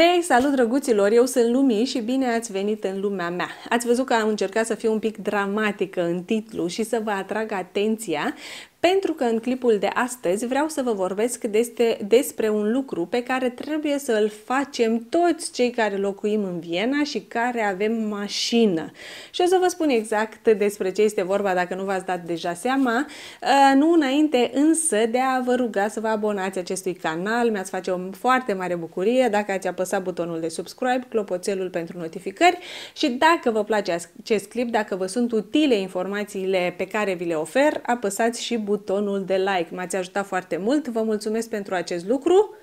Hei, salut drăguților! Eu sunt Lumi și bine ați venit în lumea mea! Ați văzut că am încercat să fiu un pic dramatică în titlu și să vă atrag atenția pentru că în clipul de astăzi vreau să vă vorbesc despre, despre un lucru pe care trebuie să îl facem toți cei care locuim în Viena și care avem mașină. Și o să vă spun exact despre ce este vorba dacă nu v-ați dat deja seama, uh, nu înainte însă de a vă ruga să vă abonați acestui canal, mi-ați face o foarte mare bucurie dacă ați apăsat butonul de subscribe, clopoțelul pentru notificări și dacă vă place acest clip, dacă vă sunt utile informațiile pe care vi le ofer, apăsați și butonul de like. M-ați ajutat foarte mult, vă mulțumesc pentru acest lucru.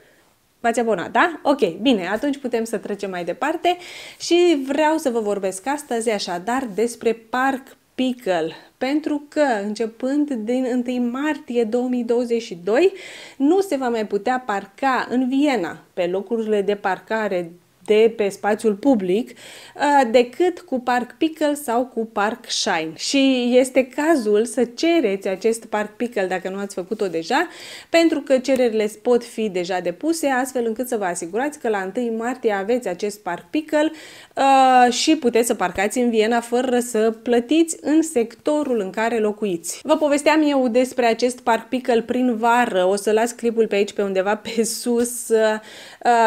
V-ați abonat, da? Ok, bine, atunci putem să trecem mai departe și vreau să vă vorbesc astăzi așadar despre Park Pickle, pentru că începând din 1 martie 2022 nu se va mai putea parca în Viena pe locurile de parcare de pe spațiul public uh, decât cu Park Pickle sau cu Park Shine. Și este cazul să cereți acest Park Pickle dacă nu ați făcut-o deja, pentru că cererile pot fi deja depuse, astfel încât să vă asigurați că la 1 martie aveți acest Park Pickle uh, și puteți să parcați în Viena fără să plătiți în sectorul în care locuiți. Vă povesteam eu despre acest Park Pickle prin vară, o să las clipul pe aici pe undeva pe sus, uh,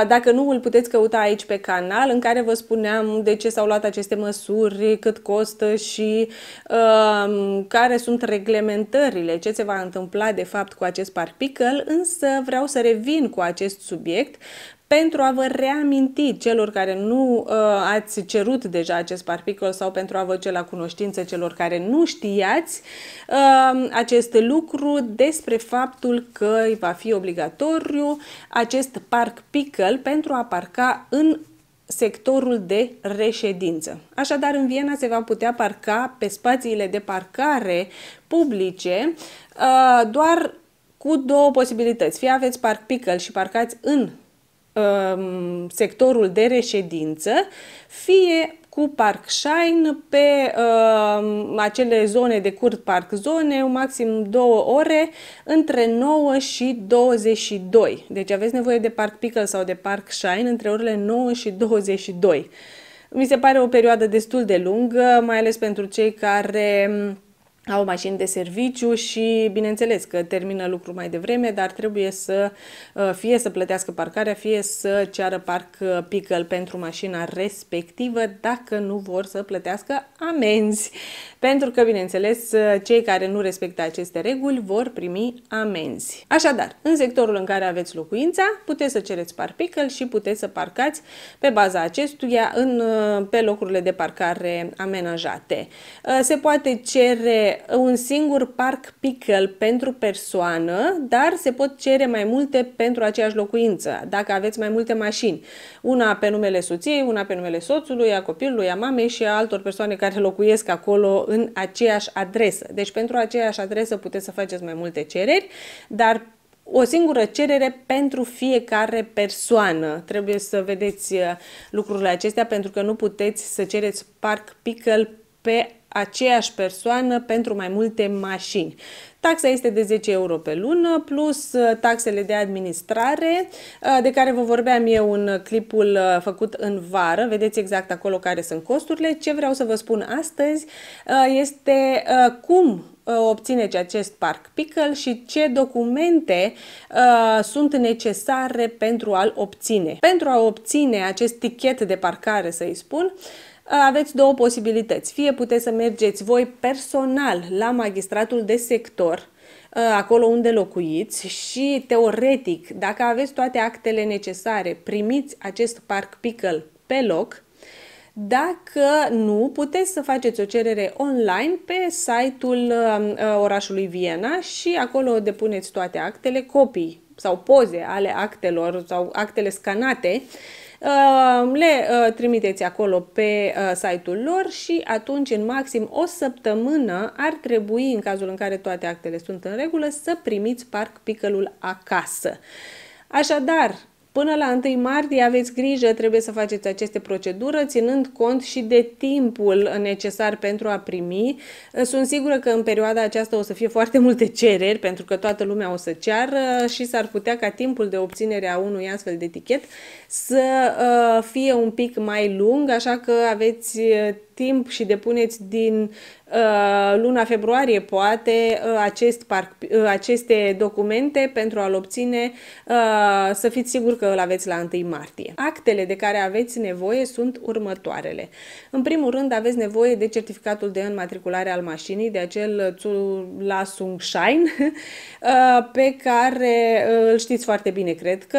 dacă nu îl puteți căuta aici pe canal în care vă spuneam de ce s-au luat aceste măsuri, cât costă și uh, care sunt reglementările, ce se va întâmpla de fapt cu acest particle, însă vreau să revin cu acest subiect pentru a vă reaminti celor care nu uh, ați cerut deja acest particol sau pentru a vă ce la cunoștință celor care nu știați uh, acest lucru despre faptul că va fi obligatoriu acest parc pickle pentru a parca în sectorul de reședință. Așadar, în Viena se va putea parca pe spațiile de parcare publice uh, doar cu două posibilități. Fie aveți parc pickle și parcați în Um, sectorul de reședință, fie cu park shine pe uh, acele zone de curt parc zone, maxim 2 ore, între 9 și 22. Deci aveți nevoie de park pickle sau de park shine între orele 9 și 22. Mi se pare o perioadă destul de lungă, mai ales pentru cei care um, au mașini de serviciu și, bineînțeles, că termină lucrul mai devreme, dar trebuie să uh, fie să plătească parcarea, fie să ceară parc uh, pickle pentru mașina respectivă dacă nu vor să plătească amenzi. Pentru că, bineînțeles, uh, cei care nu respectă aceste reguli vor primi amenzi. Așadar, în sectorul în care aveți locuința, puteți să cereți parc pickle și puteți să parcați pe baza acestuia în, pe locurile de parcare amenajate. Se poate cere un singur parc pickle pentru persoană, dar se pot cere mai multe pentru aceeași locuință, dacă aveți mai multe mașini. Una pe numele soției, una pe numele soțului, a copilului, a mamei și a altor persoane care locuiesc acolo în aceeași adresă. Deci pentru aceeași adresă puteți să faceți mai multe cereri, dar o singură cerere pentru fiecare persoană. Trebuie să vedeți uh, lucrurile acestea pentru că nu puteți să cereți parc pickle pe aceeași persoană pentru mai multe mașini. Taxa este de 10 euro pe lună, plus uh, taxele de administrare, uh, de care vă vorbeam eu în clipul uh, făcut în vară. Vedeți exact acolo care sunt costurile. Ce vreau să vă spun astăzi este cum obțineți acest parc pickle și ce documente sunt necesare pentru a-l obține. Pentru a obține acest tichet de parcare, să-i spun, aveți două posibilități. Fie puteți să mergeți voi personal la magistratul de sector, acolo unde locuiți și teoretic, dacă aveți toate actele necesare, primiți acest parc pickle pe loc. Dacă nu, puteți să faceți o cerere online pe site-ul orașului Viena și acolo depuneți toate actele, copii sau poze ale actelor sau actele scanate uh, Uh, le uh, trimiteți acolo pe uh, site-ul lor și atunci în maxim o săptămână ar trebui, în cazul în care toate actele sunt în regulă, să primiți parc picălul acasă. Așadar, Până la 1 martie aveți grijă, trebuie să faceți aceste procedură, ținând cont și de timpul necesar pentru a primi. Sunt sigură că în perioada aceasta o să fie foarte multe cereri, pentru că toată lumea o să ceară și s-ar putea ca timpul de obținere a unui astfel de etichet să uh, fie un pic mai lung, așa că aveți uh, timp și depuneți din uh, luna februarie, poate, uh, acest parc, uh, aceste documente pentru a-l obține, uh, să fiți sigur că îl aveți la 1 martie. Actele de care aveți nevoie sunt următoarele. În primul rând, aveți nevoie de certificatul de înmatriculare al mașinii, de acel la Shine, uh, pe care uh, îl știți foarte bine, cred că.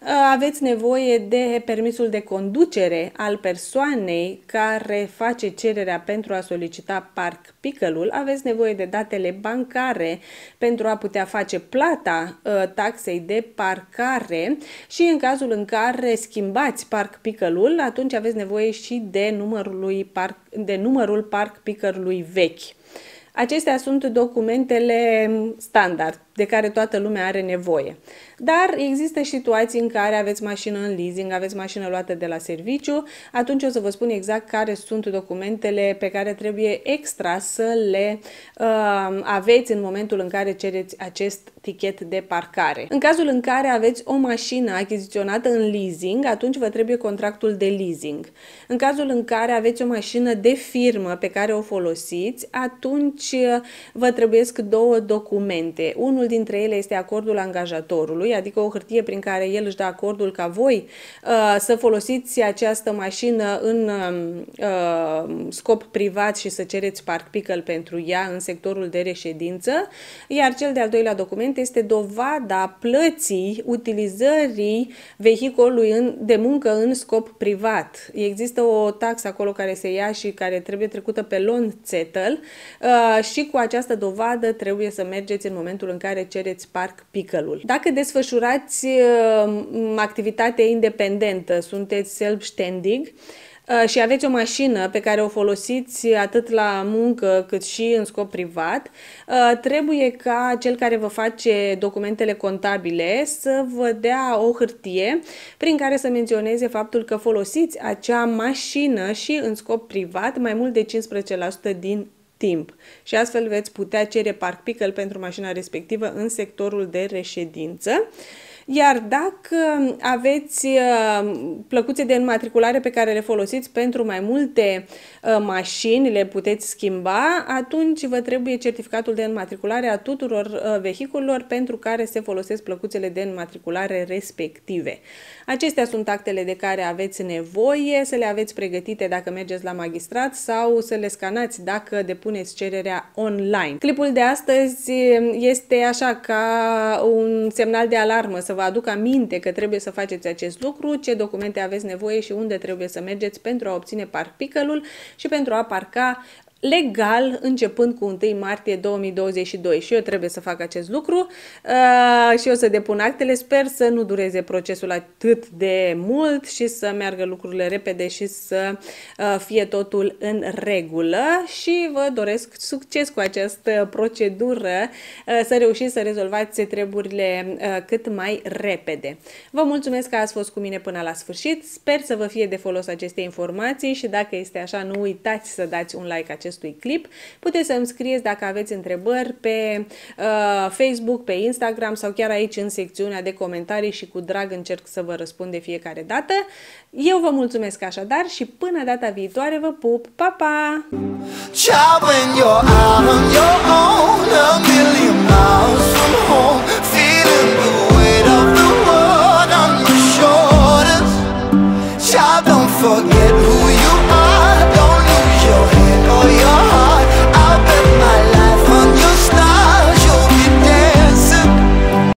Uh, aveți nevoie de permisul de conducere al persoanei care face face cererea pentru a solicita Parc Picălul, aveți nevoie de datele bancare pentru a putea face plata uh, taxei de parcare și în cazul în care schimbați Parc Picălul, atunci aveți nevoie și de numărul, lui parc, de numărul Parc Picălului vechi. Acestea sunt documentele standard de care toată lumea are nevoie. Dar există situații în care aveți mașină în leasing, aveți mașină luată de la serviciu, atunci o să vă spun exact care sunt documentele pe care trebuie extra să le uh, aveți în momentul în care cereți acest tichet de parcare. În cazul în care aveți o mașină achiziționată în leasing, atunci vă trebuie contractul de leasing. În cazul în care aveți o mașină de firmă pe care o folosiți, atunci uh, vă trebuiesc două documente. Unul unul dintre ele este acordul angajatorului, adică o hârtie prin care el își dă acordul ca voi uh, să folosiți această mașină în uh, scop privat și să cereți parc pickle pentru ea în sectorul de reședință. Iar cel de-al doilea document este dovada plății utilizării vehicolului de muncă în scop privat. Există o taxă acolo care se ia și care trebuie trecută pe lon țetăl uh, și cu această dovadă trebuie să mergeți în momentul în care care cereți parc picălul. Dacă desfășurați uh, activitate independentă, sunteți self-standing, uh, și aveți o mașină pe care o folosiți atât la muncă cât și în scop privat, uh, trebuie ca cel care vă face documentele contabile să vă dea o hârtie prin care să menționeze faptul că folosiți acea mașină și în scop privat mai mult de 15% din timp și astfel veți putea cere parc pickle pentru mașina respectivă în sectorul de reședință. Iar dacă aveți uh, plăcuțe de înmatriculare pe care le folosiți pentru mai multe uh, mașini, le puteți schimba, atunci vă trebuie certificatul de înmatriculare a tuturor uh, vehiculelor pentru care se folosesc plăcuțele de înmatriculare respective. Acestea sunt actele de care aveți nevoie, să le aveți pregătite dacă mergeți la magistrat sau să le scanați dacă depuneți cererea online. Clipul de astăzi este așa ca un semnal de alarmă să vă vă aduc aminte că trebuie să faceți acest lucru, ce documente aveți nevoie și unde trebuie să mergeți pentru a obține parpicălul și pentru a parca legal începând cu 1 martie 2022 și eu trebuie să fac acest lucru uh, și o să depun actele. Sper să nu dureze procesul atât de mult și să meargă lucrurile repede și să uh, fie totul în regulă și vă doresc succes cu această procedură uh, să reușiți să rezolvați treburile uh, cât mai repede. Vă mulțumesc că ați fost cu mine până la sfârșit. Sper să vă fie de folos aceste informații și dacă este așa, nu uitați să dați un like acest acestui clip. Puteți să-mi scrieți dacă aveți întrebări pe uh, Facebook, pe Instagram sau chiar aici în secțiunea de comentarii și cu drag încerc să vă răspund de fiecare dată. Eu vă mulțumesc așadar și până data viitoare vă pup! Pa, pa! Child, when you're out on your own, a million miles